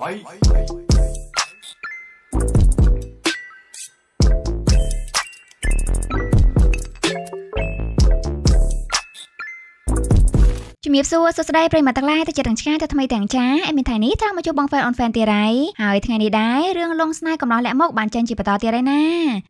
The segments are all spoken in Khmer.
Bye. Bye. ជំរាបសួរសួស្តីប្រិយមិត្តទាំងឡាយទៅចិត្តទាំងឆ្ងាយទៅថ្មីទាំងចាអេមីនថៃនេះត្រង់មកជួបបងហ្វែនអូនហ្វែនទៀតហើយហើយថ្ងៃនេះដែររឿងលងស្នេហ៍កំឡោះលាក់មុខបានចេញជាបន្តទៀតហើយណា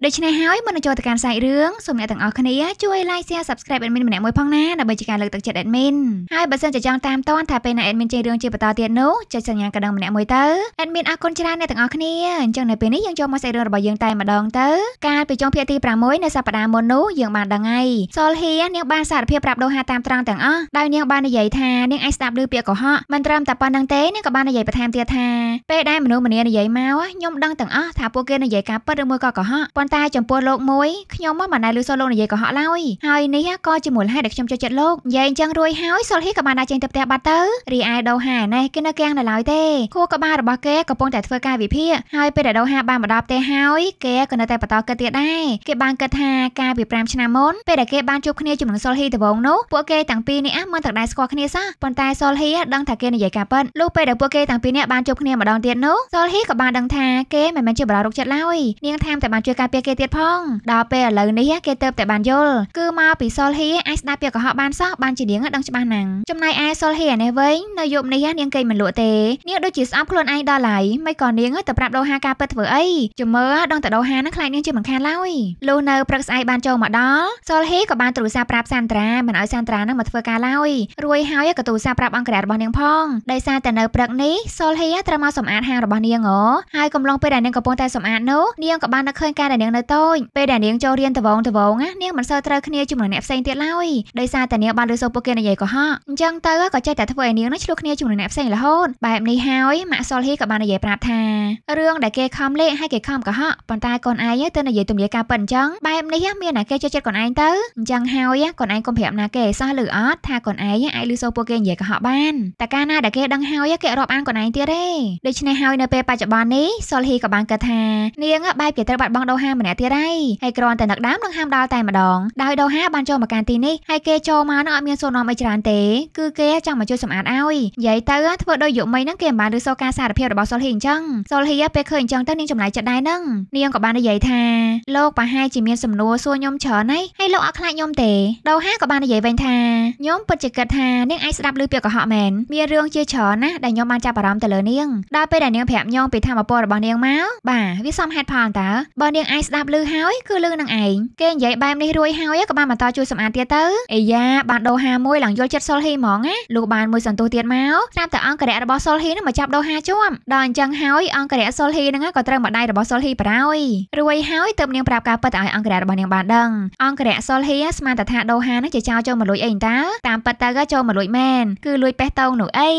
ដូច្នេះហើយមុននឹងចូលទៅកាន់សាច់រឿងសូមអ្នកទាំងអស់គ្នាជួយ like share subscribe admin ម្នាក់មួយផងណាដើម្បីជាការលើកទឹកចិត្ត admin ហើយបើសិនជាចង់តាមតាន់ថាពេលណា admin ចេញរឿងជាបន្តទៀតនោះចុចសញ្ញាកណ្ដឹងម្នាក់មួយទៅ admin អរគុណច្រើនអ្នកទាំងអស់គ្នាអញ្ចឹងនៅពេលនេះយើងចូលមកសាច់រឿងរបស់យើងតែម្ដងទៅកាលពីចុងភាគទី6នៅសប្ដាហ៍មុននោះយើងបានដឹងហើយសលហៀនាងបានសារភាពប្រាប់ដូហាតាមត្រង់ទាំងអស់ដោយនាងបាននិយាយថានាងអាចស្ដាប់ឮពាក្យកុហកមិនត្រឹមតែប៉ុណ្្នឹងទេនាងក៏បាននិយាយបន្ថែមទៀតថាពេលដែលមនុស្សម្នានិយាយមកខ្ញុំដឹងទាំងអស់ថាពួកគេនិយាយការពិតឬមួយក៏កុហកប៉ុន្តែចំពោះលោកមួយខ្ញុំមិនដែលឮសូរលោកនិយាយកុហកឡើយហើយនេះក៏ជាមូលហេតុដែលខ្ញុំចូលចិត្តលោកនិយាយអញ្ចឹងរួយហើយសុលហ៊ីក៏បានដើរចេញទៅផ្ទះបាត់ទៅរីឯដូហាណេះគេនៅកៀងនៅឡើយទេខួរក្បាលរបស់គេកំពុងតែធ្វើការវិភាគហើយពេលដែលដូហាបានមកដល់ផ្ទះហើយគេក៏នៅតែបន្តគិតទៀតដែរគេបានគិតថាការពី5ឆ្នាំមុនពេលដែលគេបានជួបគ្នាជាមួយនឹងសុលហ៊ីដវងនោះពួកគេទាំងពីរនេះមើលតែដែរស្គាល់ស្គាល់គ្នាសោះប៉ុន្តែសុលហ៊ីដឹងថាគេនិយាយការពិតលុះពេលដែលពួកគេទាំងពីរនាក់បានជួបគ្នាម្ដងទៀតនោះសុលហ៊ីក៏បានដឹងថាគេមិនមែនជាបារោរោគចិត្តឡើយនាងថែមទាំងបានជួយការពារគេទៀតផងដល់ពេលឥឡូវនេះគេទៅតែបានយល់គឺមកពីសុលហ៊ីអាចស្ដាប់ពាក្យកុហកបានសោះបានជានាងដឹងច្បាស់ណាស់ចំណែកឯសុលហ៊ីនេះវិញនៅយប់នេះនាងគេមិនលក់ទេនាងដូចជាស្អប់ខ្លួនឯងដល់ឡើយមិនក៏នាងទៅប្រាប់ដូហាការពិតធ្វើអីចាំមើលដឹងតែដូហានឹងខ្លាចនាងជាមិនខានឡើយលុះនៅព្រឹកស្អែកបានចូលមកដល់សុលហ៊ីក៏បានទូរស័ព្ទប្រាប់សានត្រាមិនឲ្យសានត្រានឹងមកធ្វើការឡើយរួរួចហើយក៏ទូរស័ព្ទប្រាប់អង្គរៈរបស់នាងផងដោយសារតែនៅព្រឹកនេះសូលហ៊ីត្រូវមកសម្អាតហាងរបស់នាងហ៎ហើយកំឡុងពេលដែលនាងកំពុងតែសម្អាតនោះនាងក៏បាននឹកឃើញការដែលនាងនៅតូចពេលដែលនាងចូលរៀនដវងដវងណានាងមិនសូវត្រូវគ្នាជាមួយអ្នកផ្សេងទៀតឡើយដោយសារតែនាងបានលើសូពួកគេនិយាយកុហកអញ្ចឹងទៅក៏ចេះតែធ្វើឲ្យនាងនោះឆ្លោះគ្នាជាមួយអ្នកផ្សេងរហូតបែបនេះហើយម៉ាក់សូលហ៊ីក៏បាននិយាយប្រាប់ថារឿងដែលគេខំលេខឲ្យគេខំកុហកប៉ុន្តែកូនឯងទៅនិយាយទំនាយការប៉ិនអញ្ចឹងបែបនេះមានតែគេចូលចិត្តកូនឯងទៅអញ្ចឹងហើយកូនឯងកុំប្រាប់ណាគេសោះឬអត់ថាកូនឯងអាចលឺសូរពួកគេនិយាយកុហកបានតែកាលណាដែលគេដឹងហើយគេរាប់អានខ្លួនឯងទៀតទេដូច្នេះហើយនៅពេលបច្ចុប្បន្ននេះសុលហ៊ីក៏បានគិតថានាងបែបជាត្រូវបាត់បង់ដូហាម្នាក់ទៀតហើយហើយគ្រាន់តែនឹកដើមនឹងហាមដល់តែម្ដងដោយដូហាបានចូលមកកាន់ទីនេះហើយគេចូលមកនឹងអត់មានសួរនាំអីច្រើនទេគឺគេចង់មកជួយសម្អាតឲ្យនិយាយទៅធ្វើដោយយុមីនឹងគេមិនបានឬសូរការសារភាពរបស់សុលហ៊ីអញ្ចឹងសុលហ៊ីពេលឃើញអញ្ចឹងទៅនាងចម្លែកចិត្តដែរនឹងនាងក៏បាននិយាយថាលោកប្រហែលជាមានសំណួរសួរខ្ញុំច្រើនហើយហើយលោកអត់ខ្លាចខ្ញុំទេដូហាក៏បាននិយាយវិញថាខ្ញុំពិតជាគិតថានាងអាចស្ដាប់ឮពាក្យកុហកមែនមានរឿងជាច្រើនណាស់ដែលខ្ញុំបានចាប់អារម្មណ៍ទៅលើនាងដល់ពេលដែលនាងប្រាប់ញងពីធម្មពលរបស់នាងមកបាទវាសមហេតុផលតើបើនាងអាចស្ដាប់ឮហើយគឺឮនឹងឯងគេនិយាយបែបនេះរួយហើយក៏បានបន្តជួយសម្អាតទៀតទៅអាយ៉ាបានដោហាមួយឡើងយល់ចិត្តសុលហ៊ីហ្មងណាលុះបានមួយសន្ទុះទៀតមកតាមតែអង្គរៈរបស់សុលហ៊ីនឹងមកចាប់ដោហាជាប់ដល់អញ្ចឹងហើយអង្គរៈសុលហ៊ីនឹងក៏ត្រូវមកដៃរបស់សុលហ៊ីបរោយរួយហើយទើបនាងប្រាប់ការពិតឲ្យអង្គរៈរបស់នាងបានដឹងអង្គរៈសុលហ៊ីស្មានតែថាដោហានឹងជាចោលចូលមកលួចអីតើតាមពិតទៅចូលមកលួចមែនគឺលួចប៉េះតោងនោះអី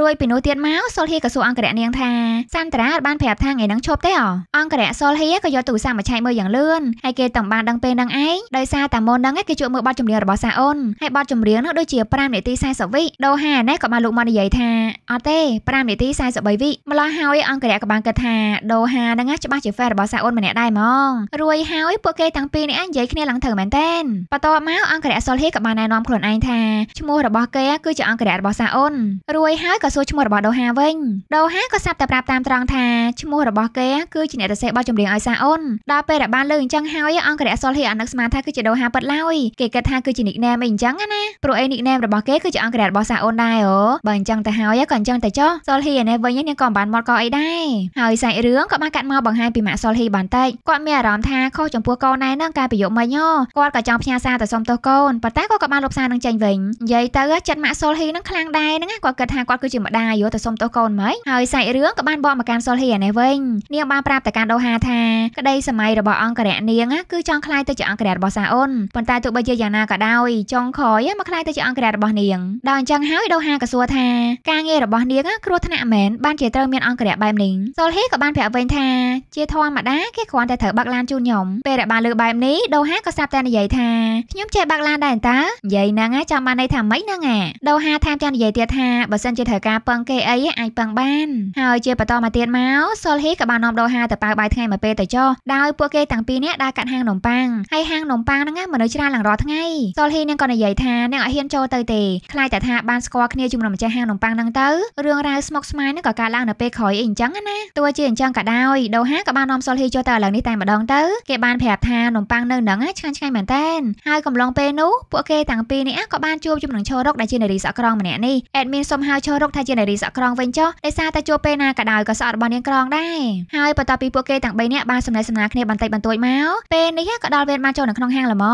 រួយពីនោះទៀតមកសុលហ៊ីក៏សួរអង្គរៈនាងថាសាន់តារាបានប្រាប់ថាថ្ងៃហ្នឹងឈប់ទេអអង្គរៈសុលហ៊ីក៏យកទូរស័ព្ទមកឆែកមើលយ៉ាងលឿនហើយគេតំបានដឹងពេលហ្នឹងឯងដោយសារតាមុនហ្នឹងគេជួបមើលបទចម្រៀងរបស់សាអូនហើយបទចម្រៀងនោះដូចជា5នាទី40វិដូហាណេះក៏បានលោកមកនិយាយថាអត់ទេ5នាទី43វិម្ល៉េះហើយអង្គរៈក៏បានគិតថាដូហាហ្នឹងច្បាស់ជាហ្វេរបស់សាអូនម្នាក់ដែរហ្មងរួយហើយពួកគេទាំងពីរនេះឯងនិយាយគ្នាឡើងត្រូវមែនតើបន្ទាប់មកអង្គរៈសុលហ៊ីក៏បានណែនាំខ្លួនឯងថាឈ្មោះរបស់គេ គឺជាអង្គរៈរបស់សាអូនរួយហើយក៏សួរឈ្មោះរបស់ដូហាវិញដូហាក៏សាប់តែប្រាប់តាមត្រង់ថាឈ្មោះរបស់គេគឺជាអ្នករសេរបទចម្រៀងឲ្យសាអូនដល់ពេលដែលបានលើអញ្ចឹងហើយអង្គរៈសុលហ៊ីអនឹកស្មានថាគឺជាដូហាពិតឡើយគេគិតថាគឺជា nickname អីអញ្ចឹងណាព្រោះអី nickname របស់គេគឺជាអង្គរៈរបស់សាអូនដែរអូបើអញ្ចឹងទៅហើយក៏អញ្ចឹងទៅចុះសុលហ៊ីនេះវិញនាងក៏បានមកក៏អីដែរហើយសាច់រឿងក៏បានកាត់មកបង្ហាញពីម៉ាក់សុលហ៊ីបន្តិចគាត់មានអារម្មណ៍ថាខុសចំពោះកូនណែនឹងការប្រយោគមិញគាត់ក៏ចង់ផ្ញើសារទៅសុំទោសកូនប៉ុន្តែគាត់ក៏បានលុបសារនឹងចេញវិញនិយាយទៅចិត្តម៉ាក់សុលហ៊ីនឹងខ្លាំងដែរហ្នឹងគាត់គិតថាគាត់គឺជាម្ដាយយោតែសុំទោសកូនហ្មងហើយសាច់រឿងក៏បានបកមកកាន់សុលហ៊ីនេះវិញនាងបានប្រាប់ទៅកាន់ដូហាថាក្តីសម័យរបស់អង្គរៈនាងគឺចង់ខ្លាយទៅជាអង្គរៈរបស់សាអូនប៉ុន្តែទោះបីជាយ៉ាងណាក៏ដោយចុងក្រោយមកខ្លាយទៅជាអង្គរៈរបស់នាងដល់អញ្ចឹងហើយដូហាក៏សួរថាការងាររបស់នាងគ្រោះថ្នាក់មែនបានជាត្រូវមានអង្គរៈបែបនេះសុលហ៊ីក៏បានប្រាប់វិញថាជាធម្មតាគេគ្រាន់តែត្រូវបាក់ឡានជូនខ្ញុំពេលដែលបានលើបែបនេះដូហាក៏ស្រាប់តែនិយាយថាខ្ញុំចេះបាក់ឡានដែរតើនិយាយហ្នឹងចាំបានន័យថាម៉េចហ្នឹងអាដូហាតាមទាំងនិយាយទៀតថាបើសិនជាត្រូវការពឹងគេអីអាចពឹងបានហើយជាបន្តមកទៀតមកសូលហ៊ីក៏បាននាំដូហាទៅប៉ៅបាយថ្ងៃមកពេលទៅចុះដោយពួកគេទាំងពីរនាក់ដើរកាត់ហាងនំប៉័ងហើយហាងនំប៉័ងហ្នឹងមនុស្សច្រើនឡើងរាល់ថ្ងៃសូលហ៊ីនឹងក៏និយាយថាអ្នកអត់ហ៊ានចូលទៅទេខ្លាចតែថាបានស្គាល់គ្នាជាមួយនឹងម្ចាស់ហាងនំប៉័ងហ្នឹងទៅរឿងរ៉ាវស្មុគស្មាញហ្នឹងក៏កើតឡើងនៅពេលក្រោយអីអញ្ចឹងណាទោះជាអញ្ចឹងក៏ដោយដូហាក៏បាននាំសូលហ៊ីចូលទៅឥឡូវនេះតែម្ដងទៅគេបានប្រាប់ថានំប៉័ងនៅហ្នឹងឆ្ងាញ់ឆ្ងាញ់មែនតើហើយកំឡុងពេលនោះពួកគេទាំងពីរនាក់ក៏បានជួបជាមួយនឹងឈររកដែលជានារីសក់ក្រងម្នាក់នេះអេដមីនសុំហៅឈររកថាជានារីសក់ក្រងវិញចុះដោយសារតែជួបពេលណាក៏ដោយក៏សក់របស់នាងក្រងដែរហើយបន្ទាប់ពីពួកគេទាំង3នាក់បានសម្ដែងសម្ដាគ្នាបន្តិចបន្តួចមកពេលនេះក៏ដល់វេនបានចូលនៅក្នុងហាងល្មម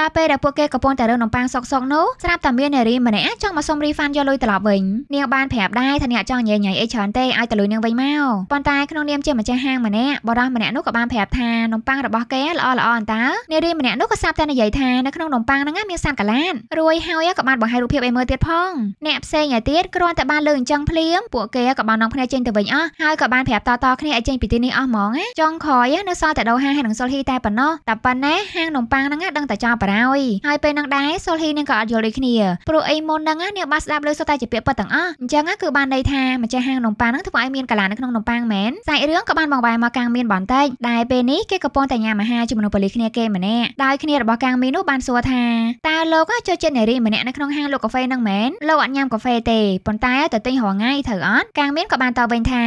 ដល់ពេលដែលពួកគេកំពុងតែរើនំប៉័ងសុកសុកនោះស្រាប់តែមាននារីម្នាក់ចង់មកសុំ refund យកលុយត្រឡប់វិញ នាងបានប្រាប់ដែរថាអ្នកចង់ញ៉ៃញ៉ៃអីច្រើនទេឲ្យទៅលុយនាងវិញមកប៉ុន្តែក្នុងនាមជាម្ចាស់ហាងម្នាក់បរិះម្នាក់នោះក៏បានប្រាប់ថានំប៉័ងរបស់គេល្អល្អអន្តើនារីម្នាក់នោះក៏សាប់តែនិយាយថានៅក្នុងនំប៉័ងហ្នឹងមានសារកាឡាតរួយហើយក៏បានបង្បង្ហាញរូបភាពឲ្យមើលទៀតផងអ្នកផ្សេងឯទៀតគ្រាន់តែបានលើអញ្ចឹងភ្លាមពួកគេក៏បាននាំគ្នាចេញទៅវិញអស់ហើយក៏បានប្រាប់តតគ្នាឲ្យចេញពីទីនេះអស់ហ្មងណាចុងក្រោយនៅសល់តែដូហាហើយនឹងសុលហ៊ីតែប៉ុណ្ណោះតែប៉ុណ្ណាហាងនំប៉័ងហ្នឹងដឹងតែចោលបារោយហើយពេលហ្នឹងដែរសុលហ៊ីនឹងក៏អត់យល់ដូចគ្នាព្រោះអីមុនហ្នឹងអ្នកបានស្ដាប់លើសុទ្ធតែជាពាក្យពិតទាំងអស់អញ្ចឹងគឺបានន័យថាម្ចាស់ហាងនំប៉័ងហ្នឹងធ្វើឲ្យមានកលានៅក្នុងនំប៉័ងមែនសាច់រឿងក៏បានបងបែរមកកាំងមានបន្តិចដែលពេលនេះគេកំពុងតែញ៉ាំអាហារជាមួយនឹងប៉ូលីសគ្នាគេម្នាក់ដោយគ្នារបស់កាំងមាននោះបានសួរថាតើលោកចូលចិត្តនារីម្នាក់នៅក្នុងហាងងលក់កាហ្វេនឹងមែនលោកអត់ញ៉ាំកាហ្វេទេប៉ុន្តែទៅទិញរាល់ថ្ងៃត្រូវអត់កាងមានក៏បានតបវិញថា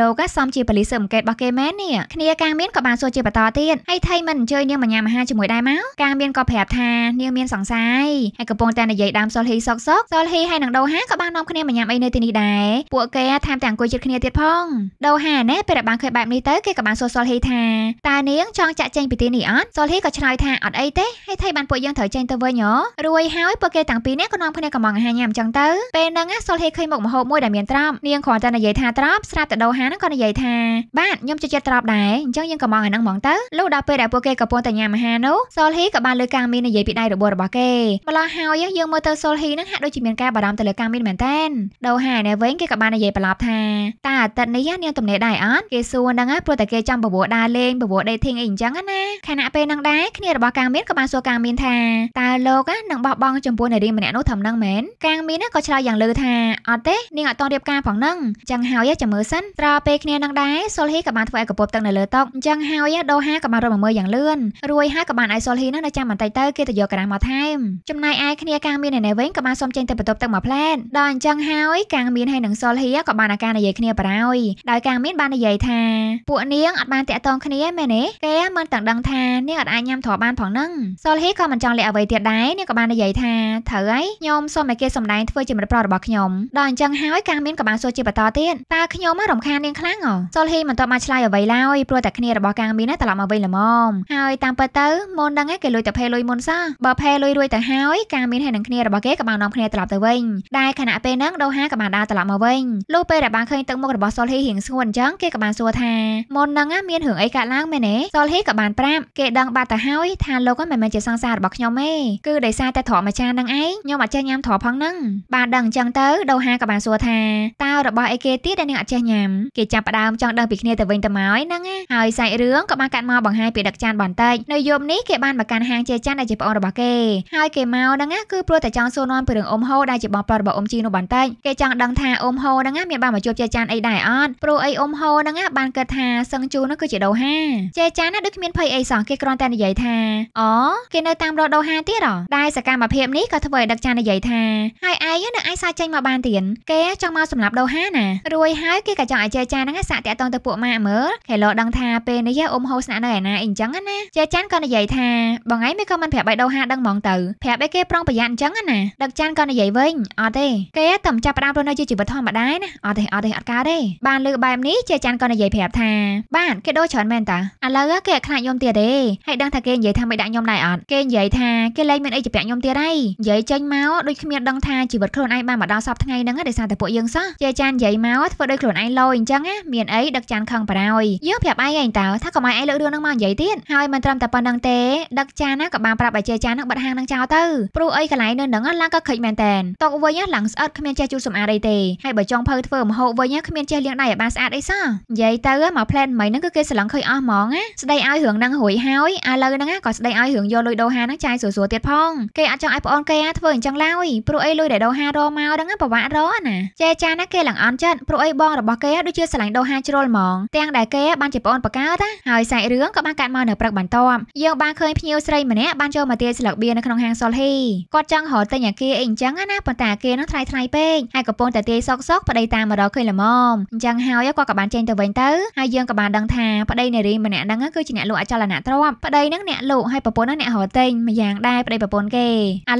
លោកសំជាប៉ូលីសស៊ើបអង្កេតរបស់គេមែននេះគ្នាកាងមានក៏បានសួរជាបន្តទៀតហើយថៃមិនអញ្ជើញនាងមកញ៉ាំអាហារជាមួយដែរមកកាងមានក៏ប្រាប់ថានាងមានសង្ស័យហើយកំពុងតែនិយាយដើមសុលហ៊ីសុកសុកសុលហ៊ីហើយនឹងដូហាក៏បាននាំគ្នាមកញ៉ាំអីនៅទីនេះដែរពួកគេថែមទាំងអង្គុយជិតគ្នាទៀតផងដូហាណែពេលដែលបានឃើញបែបនេះទៅគេក៏បានសួរសុលហ៊ីថាតើនាងចង់ចាក់ចែងពីទីនេះអត់សុលហ៊ីក៏ឆ្លើយថាអត់អីទេហើយថៃបានពួកយើងត្រូវចេញទៅវិញហ៎រួយហើយពួកគេទាំងពីរនេះក៏នាំគ្នាកំងអាហារញ៉ាំចឹងទៅពេលហ្នឹងសុលហេឃើញមុខម្ហូបមួយដែលមានត្រាប់នាងគ្រាន់តែនិយាយថាត្រាប់ស្រាប់តែដោហាហ្នឹងក៏និយាយថាបាទខ្ញុំជិះចិត្តត្រាប់ដែរអញ្ចឹងយើងកំងអាហ្នឹងហ្មងទៅលុះដល់ពេលដែលពួកគេកំពុងតែញ៉ាំអាហារនោះសុលហេក៏បានលើកាមីនិយាយពីដៃរបួសរបស់គេម្ល៉េះហើយយើងមើលទៅសុលហេហ្នឹងហាក់ដូចជាមានការបារម្ភទៅលើកាមីមែនតើដោហានេះវិញគេក៏បាននិយាយប្រឡប់ថាតើអាទិត្យនេះនាងទំនេរដែរអត់គេសួរហ្នឹងព្រោះតែគេចង់បបួរដើរលេងបបួរ dating អីអញ្ចឹងណាខណៈពេលហ្នឹងដែរគ្នារបស់កាមីនក៏បានសួរកាមីនថាតើលោកនឹងបោះបង់ចំពោះនារីម្នាក់អ្នកនោះធ្វើនឹងមែនកាងមីនក៏ឆ្លើយយ៉ាងលឺថាអត់ទេនាងអត់តរៀបការផងនឹងចឹងហើយចាំមើលសិនត្រពេលគ្នានឹងដែរសុលហ៊ីក៏បានធ្វើឯកពពទឹកនៅលើតុចឹងហើយដូហាក៏បានរត់មកមើលយ៉ាងលឿនរួយហើយក៏បានឯសុលហ៊ីនឹងនៅចាំបន្តិចទៅគេទៅយកក្រាស់មកថែមចំណែកឯគ្នាកាងមីនឯនេះវិញក៏បានសុំចេញទៅបន្ទប់ទឹកមួយផ្លែតដល់អញ្ចឹងហើយកាងមីនហើយនឹងសុលហ៊ីក៏បានអាការនិយាយគ្នាបារោយដោយកាងមីនបាននិយាយថាពួកនាងអត់បានតាក់ទងគ្នាមែនទេគេមិនទាំងដឹងថានាងអត់អាចញ៉ាំទ្របានផងនឹងសុលហ៊ីក៏មិនចង់លាក់អ្វីទៀតដែរនាងក៏បាននិយាយថាត្រូវហើយខ្ញុំសូមឲ្យគេសម្ដែងធ្វើជាមិត្តប្រុសរបស់ខ្ញុំដល់អញ្ចឹងហើយកាងមានក៏បានសួរជាបន្តទៀតតើខ្ញុំរំខាននាងខ្លាំងហ៎សុលហ៊ីមិនតបមកឆ្លើយអ្វីឡើយព្រោះតែគ្នារបស់កាងមានត្រឡប់មកវិញល្មមហើយតាមពិតទៅមុនដឹងឯងគេលួចតែភេលុយមុនសោះបើភេលុយរួចទៅហើយកាងមានហើយនឹងគ្នារបស់គេក៏បាននាំគ្នាត្រឡប់ទៅវិញដែលខណៈពេលហ្នឹងដូហាក៏បានដើរត្រឡប់មកវិញលុះពេលដែលបានឃើញទឹកមុខរបស់សុលហ៊ីរៀងស្ងួតអញ្ចឹងគេក៏បានសួរថាមុនហ្នឹងមានរឿងអីកើតឡើងមែនទេសុលហ៊ីក៏បានប្រាប់គេដឹងបាត់ទៅហើយថាលោកមិនមែនជាសង្សាររបស់ខ្ញុំទេគឺដោយសារតែធ្លាប់មកចានហ្នឹងឯងខ្ញុំអត់ចេះញ៉ាំទ្រផងហ្នឹងបាទដឹងអញ្ចឹងទៅដូហាក៏បានសួរថាតើរបស់អីគេទៀតដែលនឹងអត់ចេះញ៉ាំគេចាប់ផ្ដើមចង់ដឹងពីគ្នាទៅវិញទៅមកហ្នឹងហើយសាច់រឿងក៏បានកាត់មកបង្ហាញពីដឹកចានបន្តិចនៅយប់នេះគេបានមកកាន់ហាងជាចានដែលជាប្អូនរបស់គេហើយគេមកហ្នឹងគឺព្រោះតែចង់សួរនាំពីរឿងអ៊ុំហូដែលជាបងប្រុសរបស់អ៊ុំជីនោះបន្តិចគេចង់ដឹងថាអ៊ុំហូហ្នឹងមានបានមកជួបជាចានអីដែរអត់ព្រោះអីអ៊ុំហូហ្នឹងបានគិតថាសឹងជូនោះគឺជាដូហាជាចានណាដូចគ្មានភ័យអីសោះគេគ្រាន់តែនិយាយថាអូគេនៅតាមរដូវហាទៀតហ៎ដែលសកម្មភាពនេះក៏ធ្វើឲ្យដឹកចានិយាយថាហើយឯងនឹងអាចសាចេញមកបានទៀតគេចង់មកសម្លាប់ដូហាណារួយហើយគេក៏ចង់ឲ្យចេចាហ្នឹងសាក់តាក់តងទៅពួកម៉ាមើលខេឡូដឹងថាពេលនេះអ៊ុំហូស្នាក់នៅឯណាអីអញ្ចឹងណាចេចានក៏និយាយថាបងឯងមិនក៏មិនប្រាប់ឲ្យដូហាដឹងហ្មងទៅប្រាប់ឲ្យគេប្រុងប្រយ័ត្នអញ្ចឹងណាដឹកចានក៏និយាយវិញអត់ទេគេតែមិនចាប់ផ្ដើមរស់នៅជាជីវិតធម្មតាណាអត់ទេអត់ទេអត់កើតទេបានលើបែបនេះចេចានក៏និយាយប្រាប់ថាបានគេដូរច្រើនមែនតាឥឡូវគេខ្លាចខ្ញុំទៀតទេហើយដឹងថាគេនិយាយថាមិនដាក់ខ្ញុំដែរអត់គេនិយាយថាគេលែងមានអីជាប្រាក់ខ្ញុំទៀតហើយនិយាយចេញមកដូចគ្មានដឹងថាជីវិតខ្លួនឯងបានមកដល់សពថ្ងៃហ្នឹងដោយសារតែពួកយើងសោះយាយចាននិយាយមកធ្វើដូចខ្លួនឯងលោអញ្ចឹងណាមានអីដឹកចានខឹងបារោយយើងប្រាប់ឯងឯងតើថាកុំឲ្យឯងលើករឿងហ្នឹងមកនិយាយទៀតហើយមិនត្រឹមតែប៉ុណ្្នឹងទេដឹកចានណាក៏បានប្រាប់ឲ្យយាយចានហ្នឹងបាត់ហាងហ្នឹងចោលទៅព្រោះអីកន្លែងនៅហ្នឹងឡើងក៏ខិចមែនតែនតកវិញឡើងស្អិតគ្មានចេះជូតសម្អាតអីទេហើយបើចង់ភៅធ្វើម្ហូបវិញគ្មានចេះលាងដៃឲ្យបានស្អាតអីសោះនិយាយទៅមកផ្លែនមីហ្នឹងគឺគេស្រឡងឃើញអស់ហ្មងណាស្ដីឲ្យរឿងហ្នឹងរួយហើយឥឡូវហ្នឹងក៏ស្ដីឲ្យរឿងយកលុយដូហាហ្នឹងចាយសួរៗទៀតផងគេអត់ចង់ឲ្យប្អូនគេធ្វើអញចឹងឡើយព្រោះអីលុយដែលដូហារមកហ្នឹងពិបាករណាចេចាណាគេឡើងអន់ចិត្តព្រោះអីបងរបស់គេដូចជាស្រឡាញ់ដូហាជ្រុលហ្មងទាំងដែលគេបានជាប្អូនបកើតាហើយសាច់រឿងក៏បានកាត់មកនៅព្រឹកបន្ទាប់យើងបានឃើញភ្ញៀវស្រីម្នាក់បានចូលមកទាយស្លឹកបៀនៅក្នុងហាងសុលហ៊ីគាត់ចង់រកទិញអាគារអីអញ្ចឹងណាប៉ុន្តែអាគារហ្នឹងថ្លៃថ្លៃពេកហើយកំពុងតែទាយសុកសុកប្តីតាមមករកឃើញល្មមអញ្ចឹងហើយគាត់ក៏បានចេញទៅវិញទៅហើយយើងក៏បានដឹងថាប្តីនារីម្នាក់ហ្នឹងគឺជាអ្នកលក់អចលនៈទ្រព្យប្តីហ្នឹងអ្នកលក់ហើយប្រពន្ធហ្នឹងអ្នករកទិញម្យ៉ាងដែរប្តីប្រពន្ធគេឥ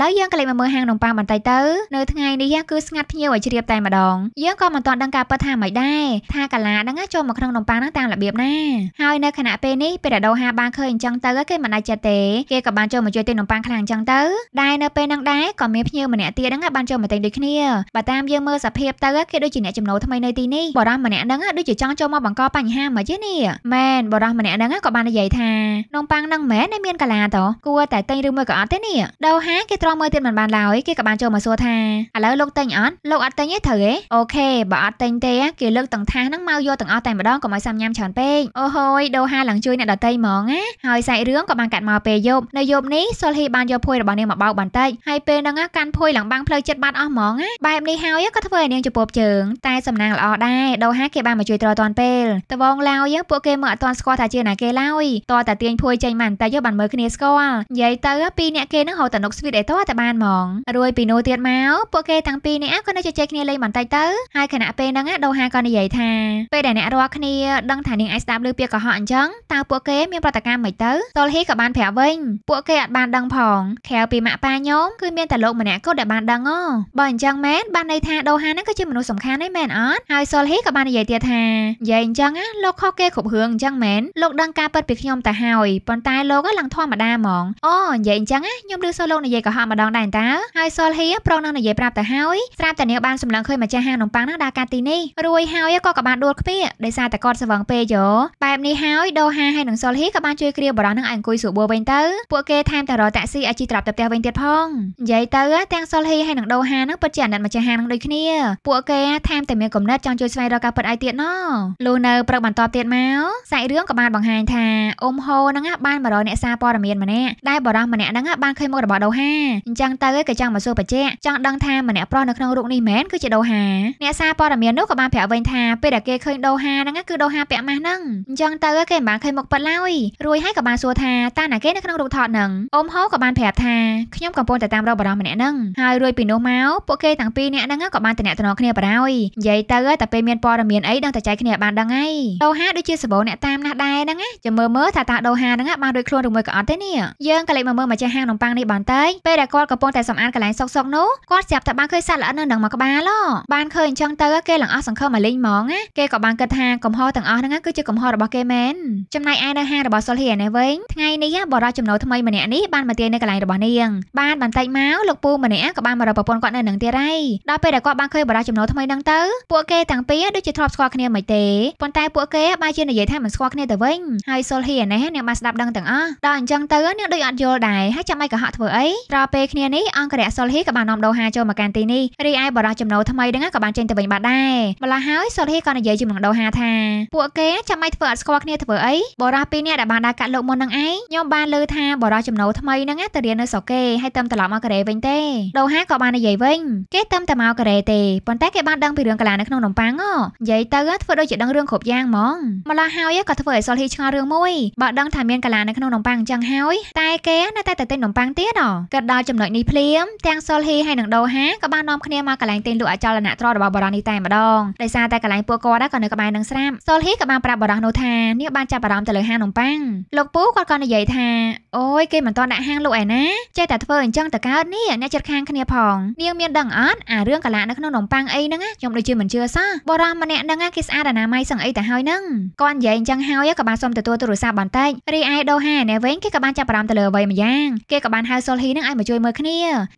ឡូវយើងក៏លេចមើលហាងនំប៉័ងបន្តិចទៅនៅថ្ងៃនេះគឺស្ងាត់ភ្ញៀវឲ្យជ្រាបតែម្ដងយើងក៏មិនទាន់ដឹងការពិតថាម៉េចដែរថាកាឡាហ្នឹងចូលមកក្នុងនំប៉័ងហ្នឹងតាមរបៀបណាហើយនៅខណៈពេលនេះពេលដែលដូហាបានឃើញអញ្ចឹងទៅគេមិនដាច់ចិត្តទេគេក៏បានចូលមកជួយទិញនំប៉័ងខ្លាំងអញ្ចឹងទៅដែរនៅពេលហ្នឹងដែរក៏មានភ្ញៀវម្នាក់ទៀតហ្នឹងបានចូលមកទិញដូចគ្នាបើតាមយើងមើលសភាពទៅគេដូចជាអ្នកចំណូលថ្មីនៅទីនេះបរិះម្នាក់ហ្នឹងដូចជាចង់ចូលមកបង្កបញ្ហាមកទេនេះមែនបរិះម្នាក់ហ្នឹងក៏បាននិយាយថានំប៉័ងហ្នឹងមែនតែមានកាឡាតោះគួរតែទិញឬមួយក៏អត់ទេនេះដូហាគេត្រង់មើលទៀតមិនបានឡើយក្រោយគេក៏បានចូលមកសួរថាឥឡូវលោកទិញអត់លោកអត់ទិញទេត្រូវទេអូខេបើអត់ទិញទេគេលើកទាំងថាសហ្នឹងមកយកទាំងអស់តែម្ដងកុំឲ្យសាំញ៉ាំច្រើនពេកអូហូយដូហាឡើងជួយអ្នកដតីហ្មងណាហើយសាច់រឿងក៏បានកាត់មកពេលយប់នៅយប់នេះសុលហ៊ីបានយកភួយរបស់នាងមកបោកបន្តិចហើយពេលហ្នឹងកាន់ភួយឡើងបាំងផ្លូវចិត្តបាត់អស់ហ្មងណាបែបនេះហើយក៏ធ្វើឲ្យនាងជពបជើងតែសំណាងល្អដែរដូហាគេបានមកជួយត្រតនពេលតវងឡាវយើងពួកគេមើលអត់ទាន់ស្គាល់ថាជាណាគេឡើយតតែទាញភួយចេញមកបន្តិចបានមើលគ្នាស្គាល់និយាយទៅពីអ្នកគេហ្នឹងហៅតនុកស្វីតអីតតែបានហ្មងផងរួយពីនោះទៀតមកពួកគេទាំងពីរនេះក៏នៅជជែកគ្នាលេងបន្តិចទៅហើយខណៈពេលហ្នឹងដូហាក៏និយាយថាពេលដែលអ្នករាល់គ្នាដឹងថានាងឯងស្ដាប់ឮពាក្យកុហកអញ្ចឹងតើពួកគេមានប្រតិកម្មមិនទៅតុលហ៊ីក៏បានប្រាប់វិញពួកគេអត់បានដឹងផងក្រៅពីម៉ាក់ប៉ាញោមគឺមានតែលោកម្នាក់គត់ដែលបានដឹងហ៎បើអញ្ចឹងមែនបានន័យថាដូហាហ្នឹងក៏ជាមនុស្សសំខាន់ដែរមែនអត់ហើយសុលហ៊ីក៏បាននិយាយទៀតថានិយាយអញ្ចឹងណាលោកខុសគេគ្រប់រឿងអញ្ចឹងមែនលោកដឹងការពិតពីខ្ញុំតែហើយប៉ុន្តែលោកឡើងធម្មតាហ្មងអូនិយាយអញ្ចឹងណាខ្ញុំឮសូលោកនិយាយកុហកម្ដងដែរតាហើយសុលហៀប្រុសនឹងនិយាយប្រាប់ទៅហើយស្រាប់តែនាងបានសម្លឹងឃើញម្ចាស់ហាងនំប៉័ងនឹងដើរកាត់ទីនេះរួយហើយក៏ក៏បានដួលខ្ពៀកដោយសារតែគាត់ស្វឹងពេកយោបែបនេះហើយដូហាហើយនឹងសុលហៀក៏បានជួយគ្រាបរោះនឹងអង្គុយស្រួលបួវិញទៅ ពួកគេថែមទាំងរកតាក់ស៊ីឲ្យជិះត្រាប់ទៅផ្ទះវិញទៀតផងនិយាយទៅទាំងសុលហៀហើយនឹងដូហានឹងពិតជាអាណិតម្ចាស់ហាងនឹងដូចគ្នាពួកគេថែមតែមានគំនិតចង់ជួយស្វែងរកការពិតឲ្យទៀតណោះលូនៅព្រឹកបន្តទៀតមកសាច់រឿងក៏បានបង្ហាញថាអ៊ុំហូនឹងបានមករកអ្នកសារព័ត៌មានម្នាក់ដែលបរោះម្នាក់នឹងបានឃើញមុខរបស់ដូហាអញ្ចឹងទៅពេលក៏ចង់មកសួរបញ្ជាក់ចង់ដឹងថាម្នាក់ប្រុសនៅក្នុងរូបនេះមែនគឺជាដូហាអ្នកសារព័ត៌មាននោះក៏បានប្រាប់វិញថាពេលដែលគេឃើញដូហាហ្នឹងគឺដូហាពាក់ម៉ាស់ហ្នឹងអញ្ចឹងទៅគេមិនបានឃើញមុខពិតឡើយរួយហើយក៏បានសួរថាតើណាគេនៅក្នុងរូបថតហ្នឹងអូមហូក៏បានប្រាប់ថាខ្ញុំកំពុងតែតាមរកបារម្ភម្នាក់ហ្នឹងហើយរួយពីនោះមកពួកគេទាំងពីរនាក់ហ្នឹងក៏បានតំណតំណគ្នាបារោយនិយាយទៅតែពេលមានព័ត៌មានអីដឹងតែចែកគ្នាបានដឹងហើយដូហាដូចជាសបោអ្នកតាមណាស់ដែរហ្នឹងចាំមើលមើលថាតើដូហាហ្នឹងបានរួចខ្លួនឬមួយក៏អត់ទេនេះយើងក៏លេចមើលមើលម្ចាស់ហាងនំប៉័ងនេះបន្តិចពេលដែលគាត់កំពុងតែសសម្អាតកន្លែងសុកសុកនោះគាត់ស្រាប់តែបានឃើញសត្វល្អិតនៅនឹងមកក្បាលបានឃើញអញ្ចឹងទៅគេឡើងអស់សង្ឃឹមមកលេងហ្មងណាគេក៏បានគិតថាកំហុសទាំងអស់ហ្នឹងគឺជាកំហុសរបស់គេមែនចំណែកឯនៅហាងរបស់សុលហ៊ីនេះវិញថ្ងៃនេះបរិយាចំណោថ្មីម្នាក់នេះបានមកទាយនៅកន្លែងរបស់នាងបានបន្តិចមកលោកពូម្នាក់ក៏បានមករកប្រពន្ធគាត់នៅនឹងទៀតហើយដល់ពេលដែលគាត់បានឃើញបរិយាចំណោថ្មីហ្នឹងទៅពួកគេទាំងពីរដូចជាធ្លាប់ស្គាល់គ្នាមិនទេប៉ុន្តែពួកគេបែរជានិយាយថាមិនស្គាល់គ្នាទៅវិញហើយសុលហ៊ីនេះនាងបានស្ដាប់ដឹងទាំងអស់ដល់អញ្ចឹងទៅនាងដូចអត់យល់ដែរហើយចាំមិនកុហកធ្វើអីដល់ពេលគ្នានេះអអង្គរៈសុលហ៊ីក៏បាននាំដូហាចូលមកកាន់ទីនេះរីឯបរិះចំណូលថ្មីនឹងក៏បានចេញទៅវិញបាត់ដែរម្ល៉េះហើយសុលហ៊ីក៏និយាយជាមួយនឹងដូហាថាពួកគេចាំមិនធ្វើអត់ស្គាល់គ្នាធ្វើអីបរិះពីរនាក់ដែលបានដើរកាត់លោកមុននឹងឯងខ្ញុំបានលើថាបរិះចំណូលថ្មីនឹងទៅរៀននៅស្រុកគេហើយទៅត្រឡប់មកកូរ៉េវិញទេដូហាក៏បាននិយាយវិញគេទៅតែមកកូរ៉េទេប៉ុន្តែគេបានដឹងពីរឿងកលានៅក្នុងនំប៉័ងហ៎និយាយទៅធ្វើដូចជាដឹងរឿងគ្រប់យ៉ាងហ្មងម្ល៉េះហើយក៏ធ្វើឲ្យសុលហ៊ីឆ្ងល់រឿងមួយបើដឹងថាមានកលានៅក្នុងនំប៉័ងអញ្ចឹងហើយតែគេនៅតែតែទិញនំប៉័ងទៀតហ៎ក៏ដល់ចំណុចនេះភ្លាៀមទាំងសុលហ៊ីហើយនិងដូហាក៏បាននាំគ្នាមកកន្លែងទិញលក់អចលនទ្រព្យរបស់បរិះនេះតែម្ដងដោយសារតែកន្លែងពួកគាត់ក៏នៅក្បែរនឹងស្រាប់សុលហ៊ីក៏បានប្រាប់បរិះនោះថានាងបានចាប់អារម្មណ៍ទៅលើហាងនំប៉័ងលោកពូគាត់ក៏និយាយថាអូយគេមិនទាន់ដាក់ហាងលក់ឯណាចេះតែធ្វើអញ្ចឹងតកើតនេះអ្នកជិតខាងគ្នាផងនាងមានដឹងអត់អារឿងកាលានៅក្នុងនំប៉័ងអីហ្នឹងខ្ញុំដូចជាមិនជឿសោះបរិះម្នាក់ហ្នឹងគេស្អាតអនាម័យសឹងអីទៅហើយហ្នឹងគាត់និយាយអញ្ចឹងហើយក៏បានសុំទទួលទូរស័ព្ទបន្តិចរីឯដូហានេះវិញគេក៏បានចាប់អារម្មណ៍ទៅលើអ្វីម្យ៉ាងគេក៏បានហៅសុលហ៊ីហ្នឹងឲ្យមកជួយមើលគ្នា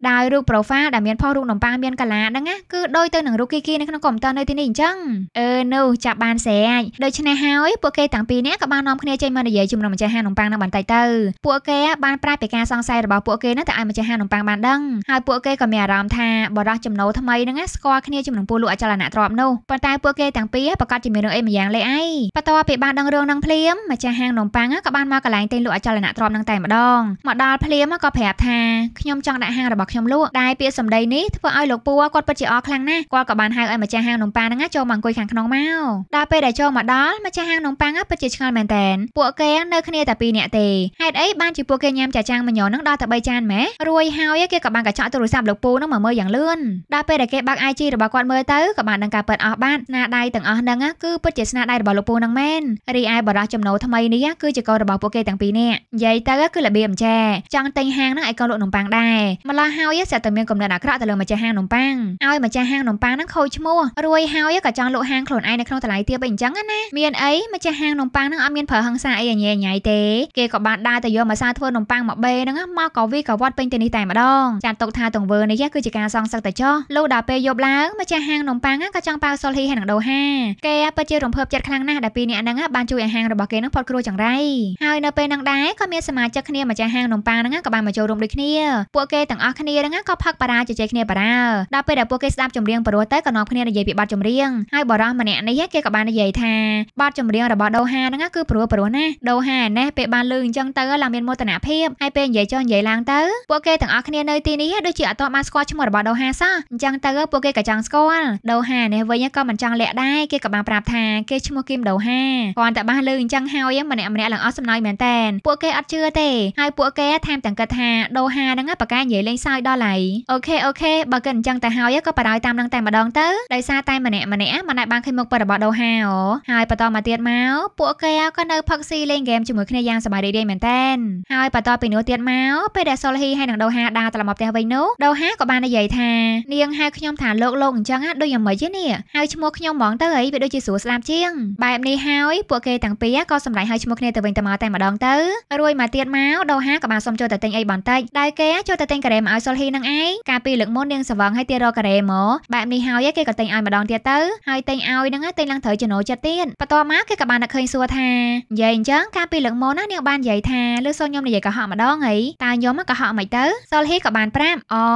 ដោយរូប profile ដែលមានផុសរូបនំប៉័ងមានកលាហ្នឹងណាគឺដូចទៅនឹងរូបគីគីនៅក្នុងកុំព្យូទ័រនៅទីនេះអញ្ចឹងអឺនោះចាប់បានស្រេចដូច្នេះហើយពួកគេទាំងពីរនាក់ក៏បាននាំគ្នាចេញមកនិយាយជាមួយម្ចាស់ហាងនំប៉័ងនឹងបន្តិចទៅពួកគេបានប្រាយពីការសង្ស័យរបស់ពួកគេនឹងទៅឲ្យម្ចាស់ហាងនំប៉័ងបានដឹងហើយពួកគេក៏មានអារម្មណ៍ថាបរិះចំណូលថ្មីហ្នឹងស្គាល់គ្នាជាមួយនឹងពលលក់អចលនៈទ្រព្យនោះប៉ុន្តែពួកគេទាំងពីរប្រកាសជាមានរឿងអីម្យ៉ាងលេឯងបន្ទាប់ពីបានដឹងរឿងនឹងភ្លាមម្ចាស់ហាងនំប៉័ងក៏បានមកកន្លែងទិញលក់អចលនៈទ្រព្យនឹងតែម្ដងមកដល់ភ្លាមក៏ប្រាប់ថាខ្ញុំចង់ដាក់ហាងរបស់ខ្ញុំលក់ដែលពាក្យសម្ដីនេះធ្វើឲ្យលោកពូគាត់ពិតជាអរខ្លាំងណាស់គាត់ក៏បានហៅឲ្យម្ចាស់ហាងនំប៉័ងហ្នឹងចូលមកអង្គុយខាងក្នុងមកដល់ពេលដែលចូលមកដល់ម្ចាស់ហាងនំប៉័ងពិតជាឆ្ងល់មែនតែនពួកគេនៅគ្នាតែពីរនាក់ទេហេតុអីបានជាពួកគេញ៉ាំចាចាំងមញហ្នឹងដល់តែ3ចានម៉ែរួយហើយគេក៏បានកញ្ចក់ទូរស័ព្ទលោកពូហ្នឹងមកមើលយ៉ាងលឿនដល់ពេលដែលគេបើក IG របស់គាត់មើលទៅក៏បានដឹងការពិតអស់បានស្នាដៃទាំងអស់ហ្នឹងគឺពិតជាស្នាដៃរបស់លោកពូហ្នឹងមែនរីឯបរិះចំណូលថ្មីនេះគឺជាកូនរបស់ពួកគេទាំងពីរនាក់និយាយទៅគឺរបៀបអញ្ចែចង់ទិញហាងហ្នឹងឲ្យកូនលោកនំប៉័ងដែរម្ល៉េះស់ហើយស្រាប់តែមានកំណត់អាក្រក់ទៅលើម្ចាស់ហាងនំប៉័ងឲ្យម្ចាស់ហាងនំប៉័ងហ្នឹងខូចឈ្មោះរួយហើយក៏ចង់លក់ហាងខ្លួនឯងនៅក្នុងតម្លៃទាបអីអញ្ចឹងណាមានអីម្ចាស់ហាងនំប៉័ងហ្នឹងអត់មានប្រើហិង្សាអីអញ្ញែញ៉ៃទេគេក៏បានដើរទៅយកម្សៅធ្វើនំប៉័ងមកបេហ្នឹងមកក៏វាក៏វត្តពេញទៅនេះតែម្ដងចាត់ទុកថាទង្វើនេះគឺជាការសងសឹកតែចោះលុះដល់ពេលយប់ឡើងម្ចាស់ហាងនំប៉័ងក៏ចង់ប៉ាវសុលហ៊ីហើយនឹងដូហាគេពិតជារំភើបចិត្តខ្លាំងណាស់ដែលពីរនាក់ហ្នឹងបានជួយឲ្យហាងរបស់គេហ្នឹងផុតគ្រោះចង្រៃហើយនៅពេលហ្នឹងដែរក៏មានសមាជិកគ្នាម្ចាស់ហាងនំប៉័ងហ្នឹងក៏បានមកចូលរួមដូចគ្នាពួកគេទាំងអស់គ្នាហ្នឹងក៏ផឹកបារាជជែកគ្នាបារាដល់ពេលដែលពួកគេស្ដាប់ចម្រៀងព្រោះទៅក៏នាំគ្នានិយាយពីបទចម្រៀងហើយបរិះម្នាក់នេះគេក៏បាននិយាយថាបទចម្រៀងរបស់ដូហាហ្នឹងគឺព្រោះព្រោះណាដូហាណេះពេលបានលឺអញ្ចឹងទៅឡើងមានមោទនភាពហើយពេលនិយាយចុះនិយាយឡើងទៅពួកគេទាំងអស់គ្នានៅទីនេះដូចជាអត់ទាន់បានស្គាល់ឈ្មោះរបស់ដូហាសោះអញ្ចឹងទៅពួកគេក៏ចង់ស្គាល់ដូហានេះវិញក៏មិនចង់លាក់ដែរគេក៏បានប្រាប់ថាគេឈ្មោះគីមដូហាគាត់តែបានលឺអញ្ចឹងហើយម្នាក់ម្នាក់ឡើងអស់សំណើចមែនតែនពួកគេអត់ជឿទេហើយពួកគេថែមទាំងគិតថាដូហាហ្នឹងប៉ាកែនិយាយលេងសើចដល់ហើយអូខេអូខេបើគិតអញ្ចឹងទៅហើយក៏បារោយតាមនឹងតែម្ដងទៅដោយសារតែម្នាក់ម្នាក់មិនដែលបានឃើញមុខបរិបទដូហាអូហើយបន្តមកទៀតមកពួកគេក៏នៅផឹកស៊ីលេងហ្គេមជាមួយគ្នាយ៉ាងសប្បាយរីករាយមែនតែនហើយបន្តពីនោះទៀតមកពេលដែលសុលហ៊ីហើយនឹងដូហាដើរត្រឡប់មកផ្ទះវិញនោះដូហាក៏បាននិយាយថានាងហៅខ្ញុំថាលោកលោកអញ្ចឹងដូចយ៉ាងម៉េចទេនេះហៅឈ្មោះខ្ញុំហ្មងទៅអីវាដូចជាស្រួលស្ដាប់ជាងបែបនេះហើយពួកគេទាំងពីរក៏សម្រេចហៅឈ្មោះគ្នាទៅវិញទៅមកតែម្ដងទៅរួយមកទៀតមកដូហាក៏បានសុំចូលទៅទិញអីបន្តិចដែលគេចូលទៅទិញការ៉េមកឲ្យសុលហ៊ីនឹងឯងកាលពីលើកមុននាងសវងឲ្យទៀតរកការ៉េមកបែបនេះហើយគេក៏ទិញឲ្យម្ដងទៀតទៅហើយទិញឲ្យនឹងទិញឡើងត្រូវចំណូលចិត្តទៀតបន្ទាប់មកគេក៏បានតែឃើញសួរថានិយាយអញ្ចឹងកាលពីលើកមុនណានាងបាននិយាយថាលើសូនខ្ញុំនិយាយកុហកម្ដងហីតើខ្ញុំកុហកមិនទៅសុលហ៊ីក៏បានប្រាប់អូ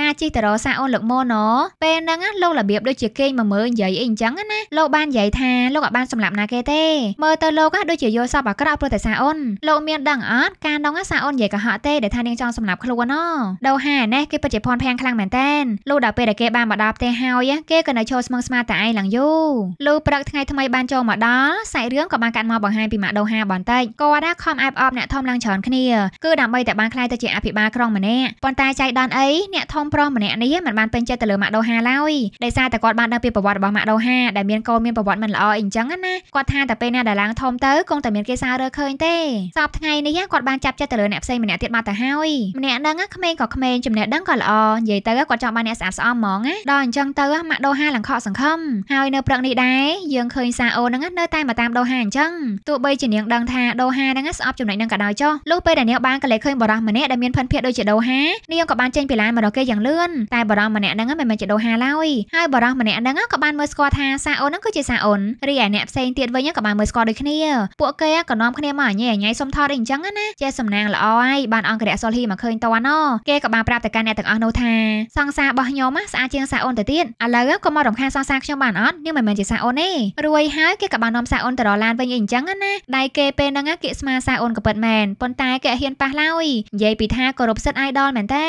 ការជិះទៅរកសាអូនលើកមុនណពេលហ្នឹងលោករបៀបដូចជាគេងមកមើលនិយាយអីអញ្ចឹងណាលោកបាននិយាយថាលោកអាចបានសម្លាប់ណាគេទេមើលទៅលោកដូចជាយល់សពអាក្រក់ព្រោះតែសាអូនលោកមានដឹងអត់ការនងសាអូននិយាយកុហកទេដែលថានាងចង់សម្លាប់ខ្លួនណដូហាណេះគេពិតជាភ័ន្តភាំងខ្លាំងមែនតែនលុះដល់ពេលដែលគេបានមកដល់ផ្ទះហើយគេក៏នៅឈរស្មឹងស្មាតែឯងឡើងយូរលុះព្រឹកថ្ងៃថ្មីបានចូលមកដល់សាច់រឿងក៏បានកាត់មកបង្ហាញពីម៉ាក់ដូហាបន្តិចគាត់ណាខំអែបអបអ្នកធំឡើងច្រើនគ្នា គឺដើម្បីតែបានខ្លាយទៅជាអភិបាលក្រុងម្នាក់ប៉ុន្តែចៃដន្យអីអ្នកធំប្រុសម្នាក់នេះមិនបានពេញចិត្តទៅលើម៉ាក់ដូហាឡើយដោយសារតែគាត់បានដឹងពីប្រវត្តិរបស់ម៉ាក់ដូហាដែលមានកូនមានប្រវត្តិមិនល្អអីអញ្ចឹងណាគាត់ថាតែពេលណាដែលឡើងធំទៅគង់តែមានគេសើរើឃើញទេសពថ្ងៃនេះគាត់បានចាប់ចិត្តទៅលើអ្នកផ្សេងម្នាក់ទៀតមកទៅហើយម្នាក់ហ្នឹងក្មេងក៏ក្មេងចំណេះដឹងក៏ល្អនិយាយទៅគាត់ចង់បានអ្នកស្អាតស្អំហ្មងណាដល់អញ្ចឹងទៅម៉ាក់ដូហាឡើងខកសង្ឃឹមហើយនៅព្រឹកនេះដែរយើងឃើញសាអូហ្នឹងនៅតែមកតាមដូហាអញ្ចឹងទោះបីជានាងដឹងថាដូហាហ្នឹងស្អប់ចំណុចហ្នឹងក៏ដោយចុះលុះពេលដែលនាងបានកលេសឃើញបរិះម្នាក់ដែលមានផិនភាកដូចជាដូហានាងក៏បានចេញពីឡានមករកគេយ៉ាងលឿនតែបរិះម្នាក់ហ្នឹងមិនមែនជាដូហាឡើយហើយបរិះម្នាក់ហ្នឹងក៏បានមើលស្គាល់ថាសាអូនហ្នឹងគឺជាសាអូនរីឯអ្នកផ្សេងទៀតវិញក៏បានមើលស្គាល់ដូចគ្នាពួកគេក៏នាំគ្នាមកអញ្ញែអញ្ញៃសុំថតអីអញ្ចឹងណាជាសំណាងល្អហើយបានអង្គរៈសុលហ៊ីមកឃើញតន់ណគេកក៏បានប្រាប់ទៅកាន់អ្នកទាំងអស់នោះថាសង្សាររបស់ខ្ញុំស្អាតជាងសាអូនទៅទៀតឥឡូវក៏មករំខានសង្សារខ្ញុំបានអត់នាងមិនមែនជាសាអូនទេរួយហើយគេក៏បាននាំសាអូនទៅរឡានវិញអីអញ្ចឹងណាដៃគេពេលហ្នឹងគេស្មាសាអូនក៏ពិតមែនប៉ុន្តែគេហ៊ានប៉ះឡើយនិយាយពីថាគោរពសិទ្ធិ idol មែនតើ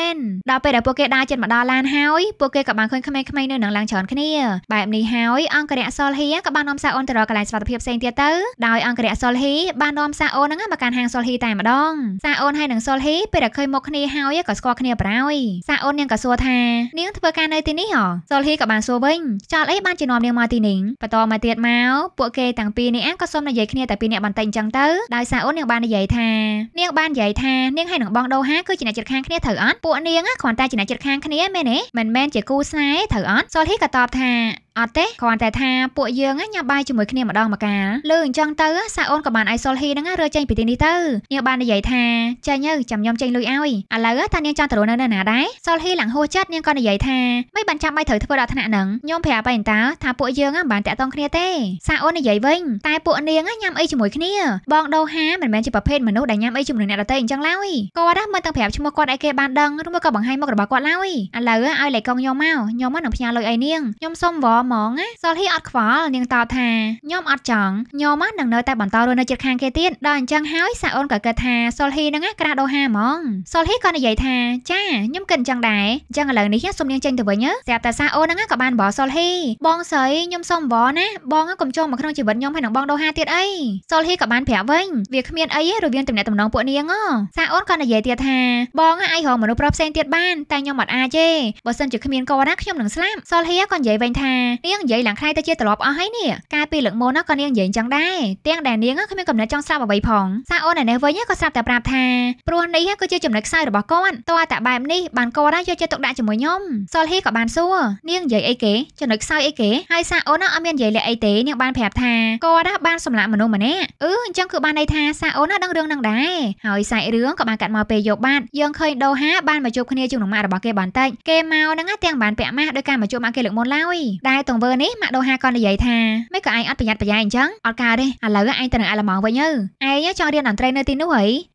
ដល់ពេលដែលពួកគេដើរចិត្តមកដល់ឡានហើយពួកគេក៏បានឃើញក្មេងៗនៅនឹងឡើងច្រើនគ្នាបែបនេះហើយអង្គរៈសុលហ៊ីក៏បាននាំសាអូនទៅរកកន្លែងសុខភាពផ្សេងទៀតទៅដោយអង្គរៈសុលហ៊ីបាននាំសាអូនហ្នឹងមកកាន់ហាងសុលហ៊ីតែម្ដងសាអូនហើយនឹងសុលហ៊ីពេលដែលឃើញមុខគ្នាហើយក៏ស្គាល់គ្នាគ្នាប្រោយសាអូននាងក៏សួរថានាង ធ្វើការនៅទីនេះហ៎សូលហ៊ីក៏បានសួរវិញចោលអីបានជានាំនាងមកទីនេះបន្តមកទៀតមកពួកគេទាំងពីរនេះក៏សុំនិយាយគ្នាតែពីរនាក់បន្តិចអញ្ចឹងទៅដោយសាអូននាងបាននិយាយថានាងបាននិយាយថានាងហើយនឹងបងដូហាគឺជាអ្នកជិតខាងគ្នាត្រូវអត់ពួកនាងគ្រាន់តែជាអ្នកជិតខាងគ្នាមែនទេមិនមែនជាគូស្នេហ៍ត្រូវអត់សូលហ៊ីក៏តបថាអត់ទេគ្រាន់តែថាពួកយើងញ៉ាំបាយជាមួយគ្នាម្ដងម្កាលលើអញ្ចឹងទៅសាអូនក៏បានឲ្យសុលហ៊ីហ្នឹងរើចេញពីទីនេះទៅនាងបាននិយាយថាចាញ់ទៅចាំខ្ញុំចេញលុយឲ្យឥឡូវថានាងចង់ទៅរស់នៅណាដែរសុលហ៊ីឡើងហួសចិត្តនាងក៏និយាយថាមិនបានចាំបាច់ត្រូវធ្វើដល់ថ្នាក់ហ្នឹងខ្ញុំប្រាប់បែរតាថាពួកយើងមិនបានតាក់ទងគ្នាទេសាអូននិយាយវិញតែពួកនាងញ៉ាំអីជាមួយគ្នាបងដូហាមិនមែនជាប្រភេទមនុស្សដែលញ៉ាំអីជាមួយអ្នកដទៃអញ្ចឹងឡើយគាត់មិនទាំងប្រាប់ឈ្មោះគាត់ឲ្យគេបានដឹងឬមកក៏បង្ហាញមុខរបស់គាត់ឡើយឥឡូវឲ្យលេខកងខ្ញុំមកខ្ញុំមិននឹងផ្ញើលុយឲ្យនាងខ្ញុំសុំវហ្មងណាសុលហ៊ីអត់ខ្វល់នាងតបថាញោមអត់ចង់ញោមនឹងនៅតែបន្តរស់នៅជិតខាងគេទៀតដល់អញ្ចឹងហើយសាអូនក៏គិតថាសុលហ៊ីនឹងក្រាស់ដូហាហ្មងសុលហ៊ីក៏និយាយថាចាញោមគិតអញ្ចឹងដែរអញ្ចឹងឥឡូវនេះសុំនាងចេញទៅវិញស្រាប់តែសាអូនហ្នឹងក៏បានបោសុលហ៊ីបងស្រីញោមសុំបោណាបងកុំចូលមកក្នុងជីវិតញោមហើយនឹងបងដូហាទៀតអីសុលហ៊ីក៏បានប្រាប់វិញវាគ្មានអីទេរវាងតំណែងតំណងពួកនាងសាអូនក៏និយាយទៀតថាបងអាយរងមនុស្សប្រុសផ្សេងទៀតបានតែញោមអត់អាចទេបើសិនជាគ្មានគាត់ណាខ្ញុំនឹងស្លាប់សុលហ៊ីក៏និយាយវិញថានាងនិយាយឡើងខ្លាយទៅជាត្រឡប់អស់ហើយនេះកាលពីលើកមុនក៏នាងនិយាយអញ្ចឹងដែរទាំងដែលនាងគ្មានកំណត់ចង់ស្រាប់អ្វីផងសាអូនឯនេះវិញក៏ស្រាប់តែប្រាប់ថាព្រោះនេះគឺជាចំណុចខ្សោយរបស់គាត់តើតាបែបនេះបានគាត់យកចិត្តទុកដាក់ជាមួយខ្ញុំសុលហ៊ីក៏បានសួរនាងនិយាយអីគេចំណុចខ្សោយអីគេហើយសាអូនអត់មាននិយាយលាក់អីទេនាងបានប្រាប់ថាគាត់បានសម្លាប់មនុស្សម្នាក់អឺអញ្ចឹងគឺបានន័យថាសាអូនដឹងរឿងនឹងដែរហើយសាច់រឿងក៏បានកាត់មកពេលយប់បាត់យើងឃើញដូហាបានមកជួបគ្នាជាមួយនឹងម៉ាក់របស់គេបន្តិចគេមកហ្នឹងទាំងបានពាក់ម៉ាស់ដោយការមកជួបម៉ាក់គេលើកមុនឡើយដែទង្វើនេះម៉ាក់ដូហាក៏និយាយថាមិនក៏ឯងអត់ប្រយ័ត្នប្រយែងអញ្ចឹងអត់ការទេឥឡូវឯងទៅនឹងអាឡម៉ង់វិញទៅឯងចង់រៀនតន្ត្រីនៅទីនោះ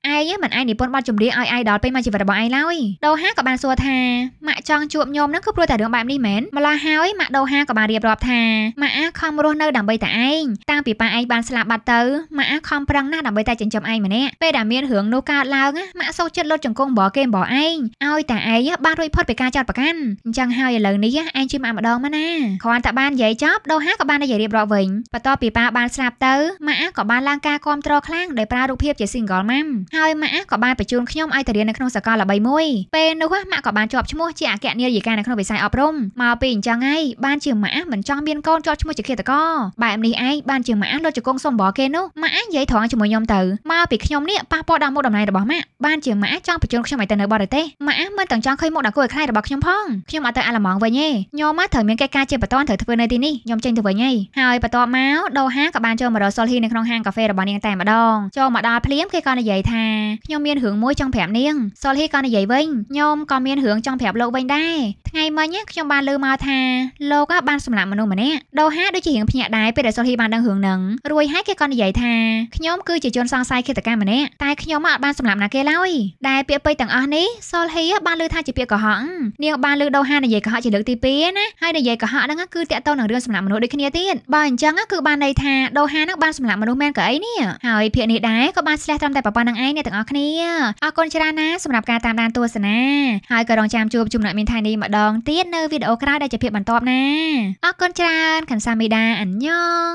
ហីឯងមិនឯងនិពន្ធបទចម្រៀងឲ្យឯដល់ពេញមួយជីវិតរបស់ឯងឡើយដូហាក៏បានសួរថាម៉ាក់ចង់ជួបញោមនឹងគឺព្រោះតែរឿងបែបនេះមែនម្ល៉េះហើយម៉ាក់ដូហាក៏បានរៀបរាប់ថាម៉ាក់អាខំរស់នៅដើម្បីតែឯងតាំងពីប៉ាឯងបានស្លាប់បាត់ទៅម៉ាក់អាខំប្រឹងណាស់ដើម្បីតែចិញ្ចឹមឯងម្នាក់ពេលដែលមានរឿងនោះកើតឡើងម៉ាក់សោកចិត្តលុតចង្គង់បរគេបរឯងឲ្យតែឯងបានរួចផុតពីការចោទប្រកាន់អញ្ចឹងហើយឥឡូវនេះឯងជួយម៉ាក់ម្ដងមកណាគ្រារាន់តែបាននិយាយចប់ដូហាក៏បាននិយាយរៀបរាប់វិញបន្ទាប់ពីប៉ាបានស្លាប់ទៅម៉ាក់អាក៏បានឡើងការគ្រប់គ្រងខ្លាំងដោយប្រើរូបភាពជា single mom ហើយម៉ាក់អាក៏បានបញ្ជូនខ្ញុំឲ្យទៅរៀននៅក្នុងសាកលល្បីមួយពេលនោះម៉ាក់ក៏បានជាប់ឈ្មោះជាអគ្គនាយិកានៅក្នុងវិស័យអប់រំមកពីអញ្ចឹងឯងបានជាម៉ាក់មិនចង់មានកូនជាប់ឈ្មោះជាឃាតករបែបនេះឯងបានជាម៉ាក់លុតជង្គង់សំបរគេនោះម៉ាក់ឯងនិយាយត្រង់ជាមួយខ្ញុំទៅមកពីខ្ញុំនេះប៉ះពាល់ដល់មុខតំណែងរបស់ម៉ាក់បានជាម៉ាក់ចង់បញ្ជូនខ្ញុំឲ្យទៅនៅបរទេសម៉ាក់មិនទាំងចង់ឃើញមុខដល់គូឲ្យខ្លាយរបស់ខ្ញុំផងខ្ញុំអត់ទៅអាឡម៉ង់វិញទេខ្ញុំមកត្រូវមានកិច្ចការជាបន្តន់ត្រូវធ្វើនៅទីនេះខ្ញុំចេញទៅវិញហើយហើយបន្ទាប់មកដូហាក៏បានចូលមករកសុលហ៊ីនៅក្នុងហាងកាហ្វេរបស់នាងតែម្ដងចូលមកដល់ភ្លាមគេក៏និយាយថាខ្ញុំមានរឿងមួយចង់ប្រាប់នាងសុលហ៊ីក៏និយាយវិញខ្ញុំក៏មានរឿងចង់ប្រាប់លោកវិញដែរថ្ងៃមិញខ្ញុំបានលើមកថាលោកបានសម្លាប់មនុស្សម្នាក់ដូហាដូចជារៀងភ្ញាក់ដែរពេលដែលសុលហ៊ីបានដឹងរឿងហ្នឹងរួយហើយគេក៏និយាយថាខ្ញុំគឺជាជនសង្ស័យឃាតកម្មម្នាក់តែខ្ញុំអត់បានសម្លាប់ណាគេឡើយដែលពាក្យពេចន៍ទាំងអស់នេះសុលហ៊ីបានលើថាជាពាក្យកុហកនាងបានលើដូហានិយាយកុហកជាលើកទី2ណាហើយនិយាយកុហកហ្នឹងគឺតាក់ទងនឹងរឿងសម្លាប់មនុស្សដូចគ្នាទៀតបើអញ្ចឹងគឺបានន័យថាដូហានឹងបានសម្លាប់មនុស្សមែនក៏អីនេះហើយភាគនេះដែរក៏បានស្លះត្រឹមតែប្រព័ន្ធនឹងឯងអ្នកទាំងអស់គ្នាអរគុណច្រើនណាសម្រាប់ការតាមដានទស្សនាហើយក៏រងចាំជួបជុំអ្នកមានថៃនេះម្ដងទៀតនៅវីដេអូក្រោយដែលជាភាពបន្តណាអរគុណច្រើនខាន់សាមីដាអញ្ញង